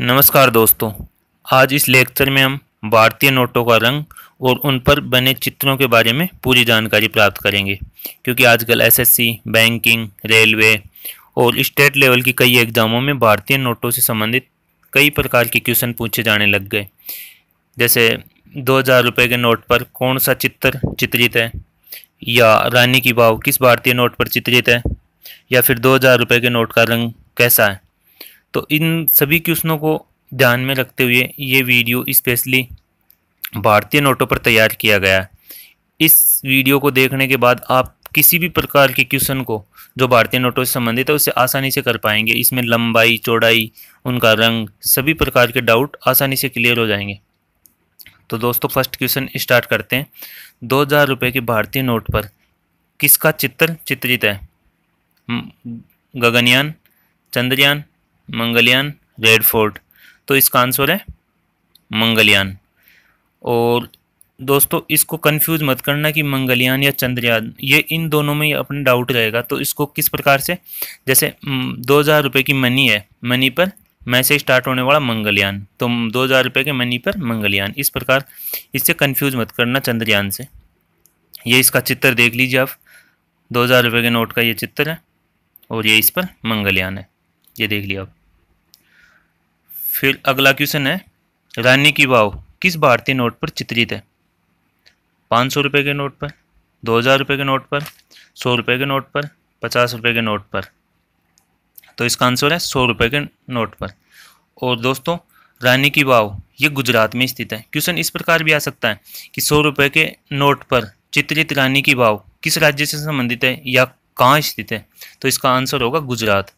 नमस्कार दोस्तों आज इस लेक्चर में हम भारतीय नोटों का रंग और उन पर बने चित्रों के बारे में पूरी जानकारी प्राप्त करेंगे क्योंकि आजकल एसएससी, बैंकिंग रेलवे और स्टेट लेवल की कई एग्ज़ामों में भारतीय नोटों से संबंधित कई प्रकार के क्वेश्चन पूछे जाने लग गए जैसे दो हज़ार रुपये के नोट पर कौन सा चित्र चित्रित है या रानी की भाव किस भारतीय नोट पर चित्रित है या फिर दो हज़ार रुपये के नोट का रंग कैसा है तो इन सभी क्वेश्चनों को ध्यान में रखते हुए ये वीडियो स्पेशली भारतीय नोटों पर तैयार किया गया है इस वीडियो को देखने के बाद आप किसी भी प्रकार के क्वेश्चन को जो भारतीय नोटों से संबंधित है उसे आसानी से कर पाएंगे इसमें लंबाई चौड़ाई उनका रंग सभी प्रकार के डाउट आसानी से क्लियर हो जाएंगे तो दोस्तों फर्स्ट क्वेश्चन स्टार्ट करते हैं दो हज़ार रुपये के भारतीय नोट पर किसका चित्र चित्रित है गगनयान चंद्रयान मंगलयान रेड फोर्ट तो इसका आंसर है मंगलयान और दोस्तों इसको कंफ्यूज मत करना कि मंगलयान या चंद्रयान ये इन दोनों में अपना डाउट रहेगा तो इसको किस प्रकार से जैसे दो हज़ार रुपये की मनी है मनी पर मैं से स्टार्ट होने वाला मंगलयान तो दो हज़ार रुपये के मनी पर मंगलयान इस प्रकार इससे कंफ्यूज मत करना चंद्रयान से ये इसका चित्र देख लीजिए आप दो हज़ार रुपये के नोट का ये चित्र है और ये इस पर मंगलयान है ये देख लिया आप फिर अगला क्वेश्चन है रानी की वाव किस भारतीय नोट पर चित्रित है पाँच सौ रुपये के नोट पर दो हज़ार रुपये के नोट पर सौ रुपये के नोट पर पचास रुपये के नोट पर तो इसका आंसर है सौ रुपये के नोट पर और दोस्तों रानी की वाव ये गुजरात में स्थित है क्वेश्चन इस प्रकार भी आ सकता है कि सौ रुपये के नोट पर चित्रित रानी की वाव किस राज्य से संबंधित है या कहाँ स्थित है तो इसका आंसर होगा गुजरात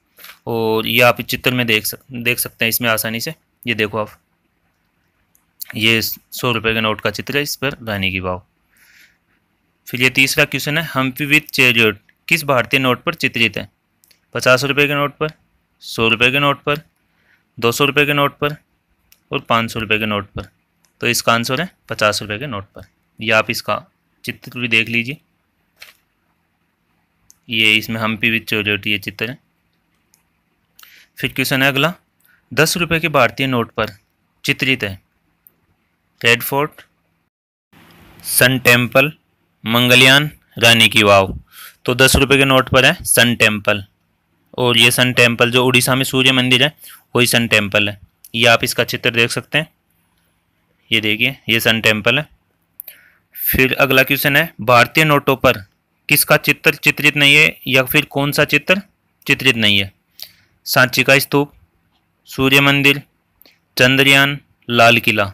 और ये आप चित्र में देख सक देख सकते हैं इसमें आसानी से ये देखो आप ये सौ रुपये के नोट का चित्र है इस पर रानी की भाव फिर ये तीसरा क्वेश्चन है हम्पी विथ चेरियोट किस भारतीय नोट पर चित्रित है पचास रुपये के नोट पर सौ रुपये के नोट पर दो सौ रुपये के नोट पर और पाँच सौ रुपये के नोट पर तो इसका आंसर है पचास रुपये के नोट पर यह आप इसका चित्र भी देख लीजिए ये इसमें हम्पी विथ चोरियोट ये चित्र है फिर क्वेश्चन है अगला दस रुपये के भारतीय नोट पर चित्रित है Red Fort Sun Temple Mangalyaan Rani ki Vav तो दस रुपये के नोट पर है सन टेम्पल और ये सन टेम्पल जो उड़ीसा में सूर्य मंदिर है वही सन टेम्पल है ये आप इसका चित्र देख सकते हैं ये देखिए ये सन टेम्पल है फिर अगला क्वेश्चन है भारतीय नोटों पर किसका चित्र चित्रित नहीं है या फिर कौन सा चित्र चित्रित नहीं है सांची का स्तूप सूर्य मंदिर चंद्रयान लाल किला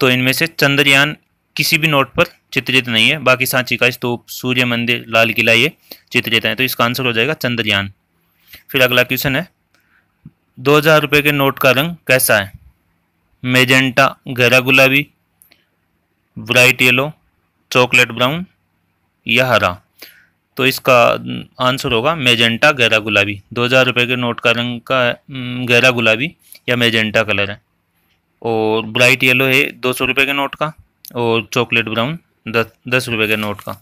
तो इनमें से चंद्रयान किसी भी नोट पर चित्रित नहीं है बाकी सांची का स्तूप सूर्य मंदिर लाल किला ये चित्रित हैं तो इसका आंसर हो जाएगा चंद्रयान फिर अगला क्वेश्चन है दो हज़ार रुपये के नोट का रंग कैसा है मेजेंटा गहरा गुलाबी ब्राइट येलो चॉकलेट ब्राउन या हरा तो इसका आंसर होगा मेजेंटा गहरा गुलाबी दो हज़ार रुपये के नोट का रंग का गहरा गुलाबी या मेजेंटा कलर है और ब्राइट येलो है दो सौ रुपये के नोट का और चॉकलेट ब्राउन दस दस रुपये के नोट का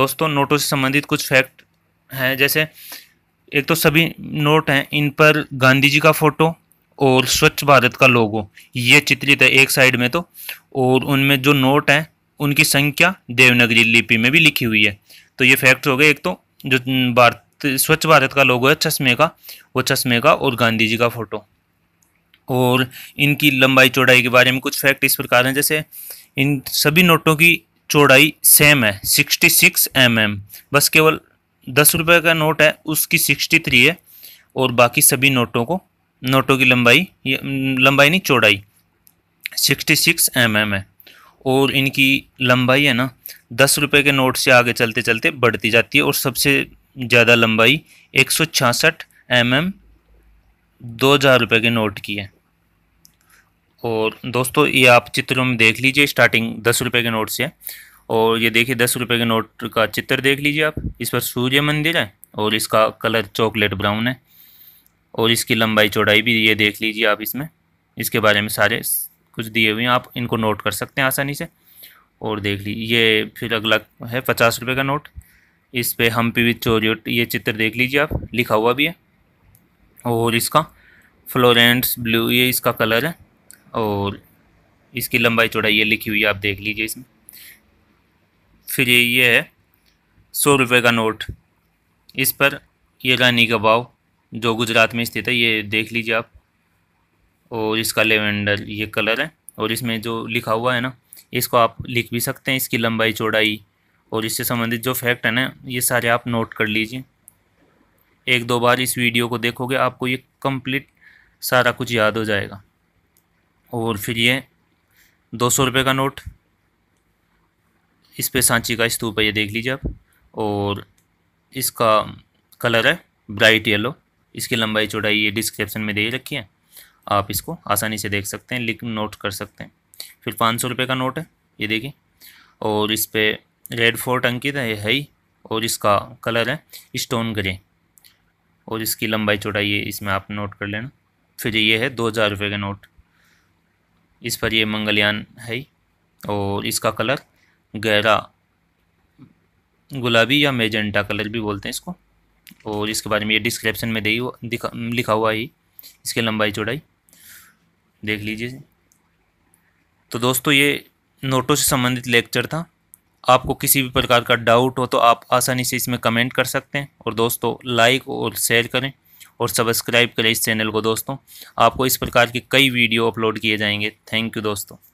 दोस्तों नोटों से संबंधित कुछ फैक्ट हैं जैसे एक तो सभी नोट हैं इन पर गांधी जी का फ़ोटो और स्वच्छ भारत का लोगो ये चित्रित है एक साइड में तो और उनमें जो नोट हैं उनकी संख्या देवनागरी लिपि में भी लिखी हुई है तो ये फैक्ट हो गए एक तो जो भारत स्वच्छ भारत का लोगो है चश्मे का वो चश्मे का और गांधी जी का फ़ोटो और इनकी लंबाई चौड़ाई के बारे में कुछ फैक्ट इस प्रकार हैं जैसे इन सभी नोटों की चौड़ाई सेम है सिक्सटी सिक्स एम एम बस केवल दस रुपये का नोट है उसकी सिक्सटी थ्री है और बाकी सभी नोटों को नोटों की लंबाई लंबाई नहीं चौड़ाई सिक्सटी सिक्स एम एम है और इनकी लंबाई है ना दस रुपये के नोट से आगे चलते चलते बढ़ती जाती है और सबसे ज़्यादा लंबाई एक सौ छियासठ एम एम दो हज़ार रुपये के नोट की है और दोस्तों ये आप चित्रों में देख लीजिए स्टार्टिंग दस रुपये के नोट से है और ये देखिए दस रुपये के नोट का चित्र देख लीजिए आप इस पर सूर्य मंदिर है और इसका कलर चॉकलेट ब्राउन है और इसकी लंबाई चौड़ाई भी ये देख लीजिए आप इसमें इसके बारे में सारे कुछ दिए हुए हैं आप इनको नोट कर सकते हैं आसानी से और देख लीजिए ये फिर अगला है पचास रुपये का नोट इस पर हम पी विथ चोरियोट ये चित्र देख लीजिए आप लिखा हुआ भी है और इसका फ्लोरेंस ब्लू ये इसका कलर है और इसकी लंबाई चौड़ाई ये लिखी हुई है आप देख लीजिए इसमें फिर ये है सौ रुपये का नोट इस पर ये रानी का भाव जो गुजरात में स्थित है ये देख लीजिए आप और इसका लेवेंडर ये कलर है और इसमें जो लिखा हुआ है ना इसको आप लिख भी सकते हैं इसकी लंबाई चौड़ाई और इससे संबंधित जो फैक्ट है ना ये सारे आप नोट कर लीजिए एक दो बार इस वीडियो को देखोगे आपको ये कंप्लीट सारा कुछ याद हो जाएगा और फिर ये दो सौ रुपये का नोट इस पे सांची का स्तूप है ये देख लीजिए आप और इसका कलर है ब्राइट येलो इसकी लंबाई चौड़ाई ये डिस्क्रिप्शन में दे रखी है आप इसको आसानी से देख सकते हैं लिख नोट कर सकते हैं फिर पाँच सौ रुपये का नोट है ये देखिए और इस पर रेड फोर्ट अंकित है ये है ही और इसका कलर है स्टोन ग्रे और इसकी लंबाई चौड़ाई ये इसमें आप नोट कर लेना फिर ये है दो हज़ार रुपये का नोट इस पर ये मंगलयान है ही और इसका कलर गहरा गुलाबी या मेजेंटा कलर भी बोलते हैं इसको और इसके बारे में ये डिस्क्रिप्शन में दी हुआ दिखा लिखा हुआ ही इसकी लंबाई चौड़ाई देख लीजिए तो दोस्तों ये नोटों से संबंधित लेक्चर था आपको किसी भी प्रकार का डाउट हो तो आप आसानी से इसमें कमेंट कर सकते हैं और दोस्तों लाइक और शेयर करें और सब्सक्राइब करें इस चैनल को दोस्तों आपको इस प्रकार के कई वीडियो अपलोड किए जाएंगे थैंक यू दोस्तों